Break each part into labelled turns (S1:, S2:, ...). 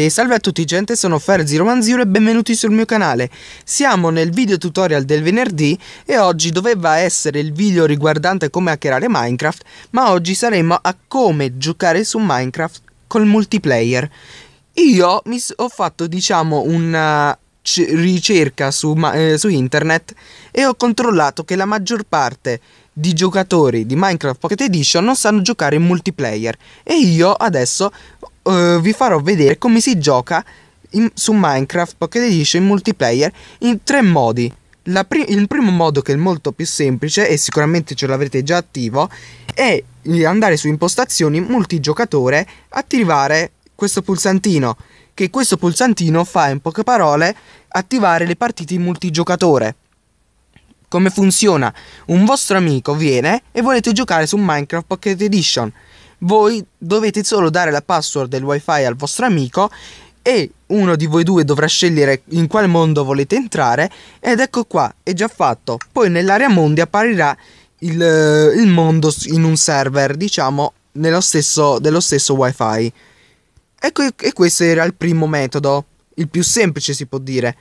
S1: E salve a tutti gente, sono Ferzi Romanziro e benvenuti sul mio canale. Siamo nel video tutorial del venerdì e oggi doveva essere il video riguardante come hackerare Minecraft, ma oggi saremo a come giocare su Minecraft col multiplayer. Io mi ho fatto diciamo una ricerca su, eh, su internet e ho controllato che la maggior parte di giocatori di Minecraft Pocket Edition non sanno giocare in multiplayer e io adesso uh, vi farò vedere come si gioca in, su Minecraft Pocket Edition in multiplayer in tre modi. Pri il primo modo che è molto più semplice e sicuramente ce l'avrete già attivo è andare su impostazioni multigiocatore, attivare questo pulsantino, che questo pulsantino fa in poche parole attivare le partite in multigiocatore. Come funziona? Un vostro amico viene e volete giocare su Minecraft Pocket Edition voi dovete solo dare la password del wifi al vostro amico e uno di voi due dovrà scegliere in quale mondo volete entrare ed ecco qua, è già fatto. Poi nell'area mondi apparirà il, eh, il mondo in un server, diciamo, nello stesso, dello stesso wifi. Ecco, e questo era il primo metodo, il più semplice si può dire.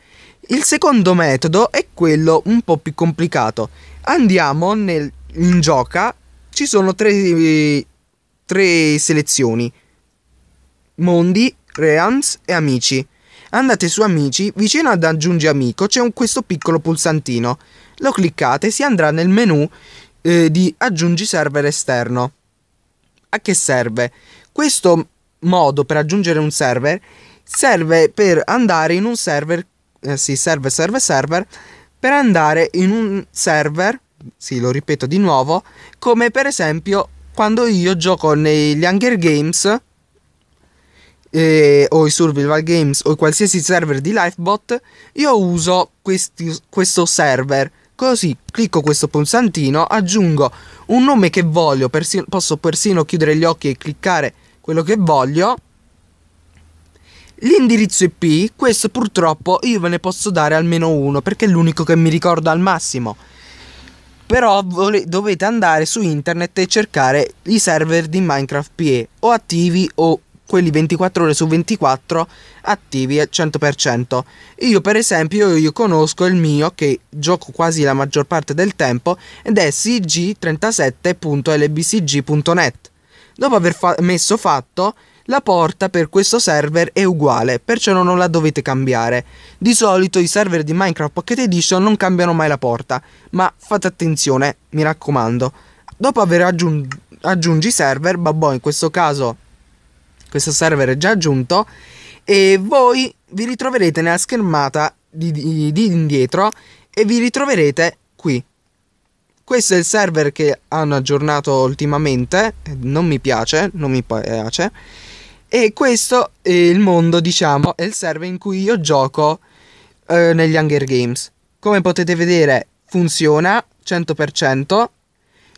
S1: Il secondo metodo è quello un po' più complicato. Andiamo nel, in gioca, ci sono tre tre selezioni, Mondi, Reams e Amici. Andate su Amici, vicino ad Aggiungi Amico c'è un, questo piccolo pulsantino. Lo cliccate e si andrà nel menu eh, di Aggiungi server esterno. A che serve? Questo modo per aggiungere un server serve per andare in un server, eh, sì, serve, serve, server, per andare in un server, sì, lo ripeto di nuovo, come per esempio quando io gioco negli Hunger Games eh, o i Survival Games o qualsiasi server di Lifebot, io uso questi, questo server. Così clicco questo pulsantino, aggiungo un nome che voglio, persino, posso persino chiudere gli occhi e cliccare quello che voglio. L'indirizzo IP, questo purtroppo io ve ne posso dare almeno uno perché è l'unico che mi ricordo al massimo però vole- dovete andare su internet e cercare i server di Minecraft PE o attivi o quelli 24 ore su 24 attivi al 100%. Io per esempio io conosco il mio che gioco quasi la maggior parte del tempo ed è cg37.lbcg.net. Dopo aver fa- messo fatto la porta per questo server è uguale, perciò non la dovete cambiare. Di solito i server di Minecraft Pocket Edition non cambiano mai la porta, ma fate attenzione, mi raccomando. Dopo aver aggiung- aggiungi server, babbo in questo caso questo server è già aggiunto, e voi vi ritroverete nella schermata di, di, di indietro e vi ritroverete qui. Questo è il server che hanno aggiornato ultimamente, non mi piace, non mi piace e questo è il mondo, diciamo, è il server in cui io gioco eh, negli Hunger Games. Come potete vedere, funziona 100%.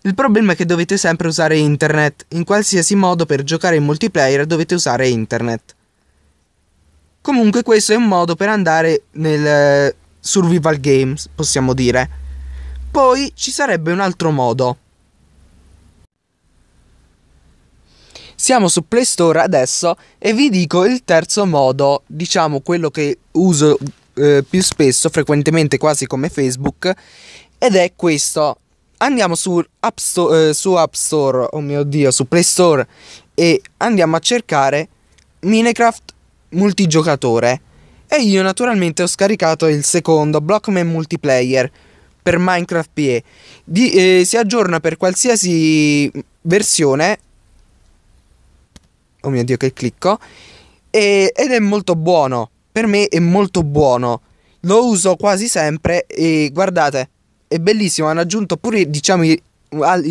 S1: Il problema è che dovete sempre usare internet. In qualsiasi modo per giocare in multiplayer dovete usare internet. Comunque questo è un modo per andare nel eh, survival games, possiamo dire. Poi ci sarebbe un altro modo. Siamo su Play Store adesso e vi dico il terzo modo, diciamo quello che uso eh, più spesso, frequentemente quasi come Facebook, ed è questo. Andiamo su App, Store, eh, su App Store, oh mio dio, su Play Store e andiamo a cercare Minecraft multigiocatore. E io naturalmente ho scaricato il secondo, Blockman Multiplayer, per Minecraft PE. Di, eh, si aggiorna per qualsiasi versione oh mio dio che clicco, e, ed è molto buono, per me è molto buono, lo uso quasi sempre e guardate, è bellissimo, hanno aggiunto pure diciamo i,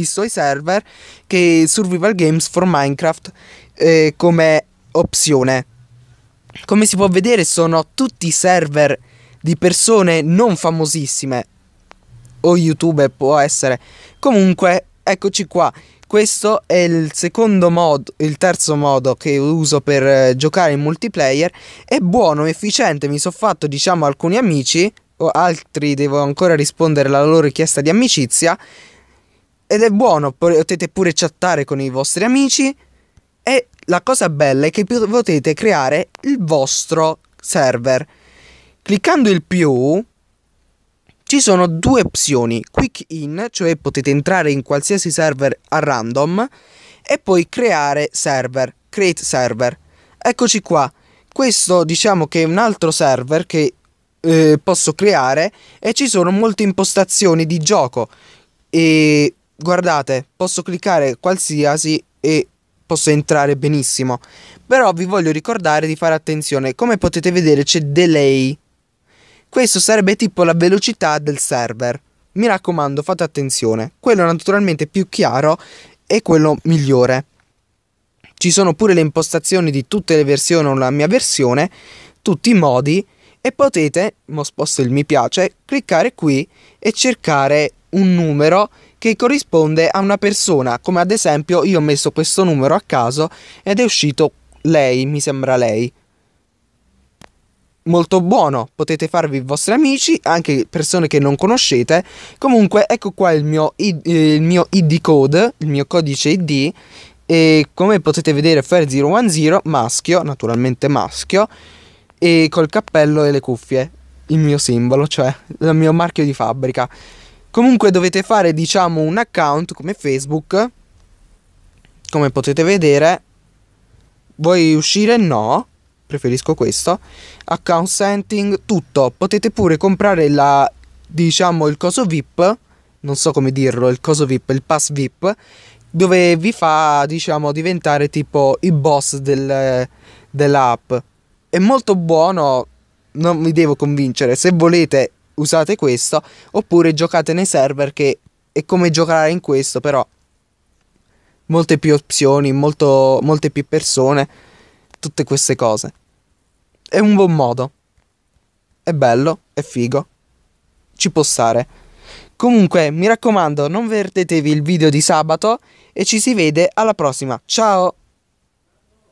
S1: suoi server che Survival Games for Minecraft eh, come opzione. Come si può vedere sono tutti server di persone non famosissime o YouTube può essere. Comunque, eccoci qua. Questo è il secondo modo, il terzo modo che uso per eh, giocare in multiplayer. È buono, efficiente, mi sono fatto diciamo alcuni amici, o altri devo ancora rispondere alla loro richiesta di amicizia. Ed è buono, potete pure chattare con i vostri amici. E la cosa bella è che potete creare il vostro server. Cliccando il più ci sono due opzioni, quick in, cioè potete entrare in qualsiasi server a random e poi creare server, create server. Eccoci qua, questo diciamo che è un altro server che eh, posso creare e ci sono molte impostazioni di gioco e guardate, posso cliccare qualsiasi e posso entrare benissimo. Però vi voglio ricordare di fare attenzione, come potete vedere c'è delay questo sarebbe tipo la velocità del server. Mi raccomando, fate attenzione. Quello naturalmente più chiaro è quello migliore. Ci sono pure le impostazioni di tutte le versioni o la mia versione, tutti i modi e potete, mo sposto il mi piace, cliccare qui e cercare un numero che corrisponde a una persona, come ad esempio io ho messo questo numero a caso ed è uscito lei, mi sembra lei, molto buono, potete farvi vostri amici, anche persone che non conoscete. Comunque ecco qua il mio, id, eh, il mio ID code, il mio codice ID e come potete vedere Fair 010 maschio, naturalmente maschio e col cappello e le cuffie, il mio simbolo, cioè il mio marchio di fabbrica. Comunque dovete fare diciamo un account come Facebook, come potete vedere. Vuoi uscire? No preferisco questo, account setting, tutto, potete pure comprare la, diciamo, il coso VIP, non so come dirlo, il coso VIP, il pass VIP, dove vi fa, diciamo, diventare tipo i boss del, dell'app. È molto buono, non mi devo convincere, se volete usate questo, oppure giocate nei server che è come giocare in questo, però molte più opzioni, molto, molte più persone tutte queste cose. È un buon modo. È bello, è figo. Ci può stare. Comunque, mi raccomando, non perdetevi il video di sabato e ci si vede alla prossima. Ciao!